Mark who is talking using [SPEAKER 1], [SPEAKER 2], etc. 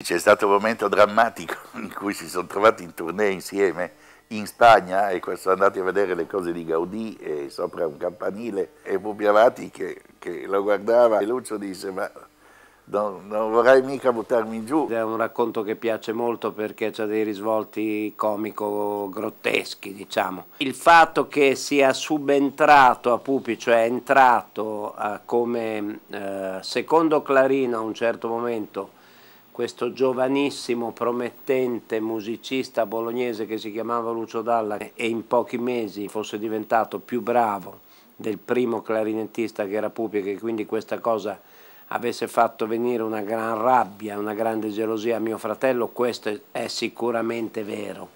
[SPEAKER 1] C'è stato un momento drammatico in cui si sono trovati in tournée insieme in Spagna e sono andati a vedere le cose di Gaudì e sopra un campanile e fu Piavati che,
[SPEAKER 2] che, lo guardava e Lucio disse ma non, non vorrai mica buttarmi giù. È
[SPEAKER 3] un racconto che piace molto perché ha dei risvolti comico-grotteschi diciamo. Il fatto che sia subentrato a Pupi, cioè è entrato eh, come eh, secondo Clarino a un certo momento questo giovanissimo promettente musicista bolognese che si chiamava Lucio Dalla e in pochi mesi fosse diventato più bravo del primo clarinettista che era Pupi e che quindi questa cosa avesse fatto venire una gran rabbia, una grande gelosia a mio fratello, questo è sicuramente vero.